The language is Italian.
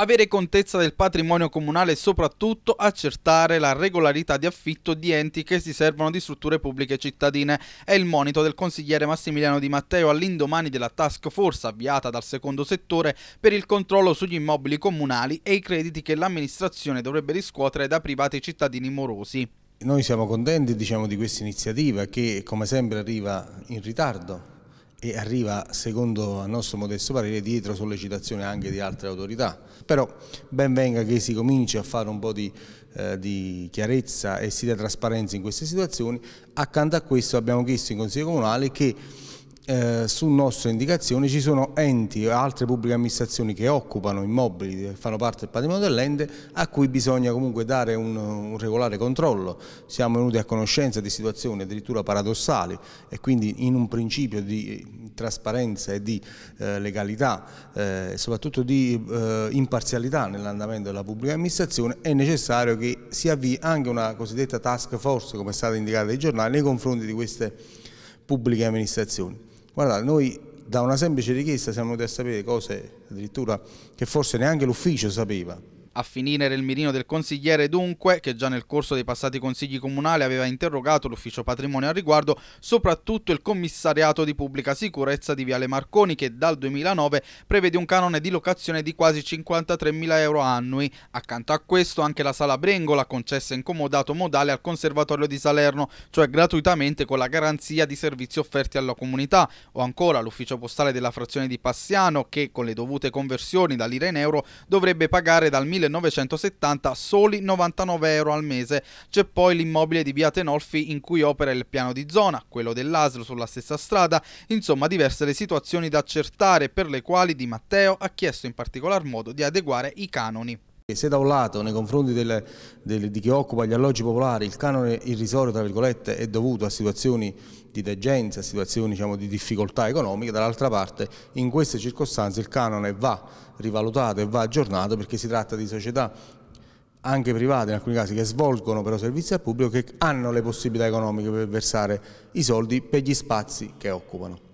avere contezza del patrimonio comunale e soprattutto accertare la regolarità di affitto di enti che si servono di strutture pubbliche cittadine. È il monito del consigliere Massimiliano Di Matteo all'indomani della task force avviata dal secondo settore per il controllo sugli immobili comunali e i crediti che l'amministrazione dovrebbe riscuotere da privati cittadini morosi. Noi siamo contenti diciamo, di questa iniziativa che come sempre arriva in ritardo e arriva, secondo il nostro modesto parere, dietro sollecitazione anche di altre autorità. Però ben venga che si cominci a fare un po' di, eh, di chiarezza e si dia trasparenza in queste situazioni. Accanto a questo abbiamo chiesto in Consiglio Comunale che eh, su nostra indicazione ci sono enti e altre pubbliche amministrazioni che occupano immobili che fanno parte del patrimonio dell'ente a cui bisogna comunque dare un, un, regolare controllo. Siamo venuti a conoscenza di situazioni addirittura paradossali e quindi in un principio di eh, trasparenza e di eh, legalità eh, e eh, soprattutto di eh, imparzialità nell'andamento della pubblica amministrazione è necessario che si avvii anche una cosiddetta task force come è stata indicata dai giornali nei confronti di queste pubbliche amministrazioni. Guarda, noi da una semplice richiesta siamo venuti a sapere cose addirittura che forse neanche l'ufficio sapeva. A finire era il mirino del consigliere dunque, che già nel corso dei passati consigli comunali aveva interrogato l'ufficio patrimonio al riguardo, soprattutto il commissariato di pubblica sicurezza di Viale Marconi che dal 2009 prevede un canone di locazione di quasi 53.000 euro annui. Accanto a questo anche la sala Brengola concessa in comodato modale al Conservatorio di Salerno, cioè gratuitamente con la garanzia di servizi offerti alla comunità, o ancora l'ufficio postale della frazione di Passiano che con le dovute conversioni da lira in euro dovrebbe pagare dal 1.000 1970 soli 99 euro al mese. C'è poi l'immobile di via Tenolfi in cui opera il piano di zona, quello dell'Aslo sulla stessa strada, insomma diverse le situazioni da accertare per le quali Di Matteo ha chiesto in particolar modo di adeguare i canoni. Se da un lato nei confronti delle, delle, di chi occupa gli alloggi popolari il canone irrisorio tra virgolette, è dovuto a situazioni di degenza, a situazioni diciamo, di difficoltà economiche, dall'altra parte in queste circostanze il canone va rivalutato e va aggiornato perché si tratta di società anche private in alcuni casi che svolgono però servizi al pubblico che hanno le possibilità economiche per versare i soldi per gli spazi che occupano.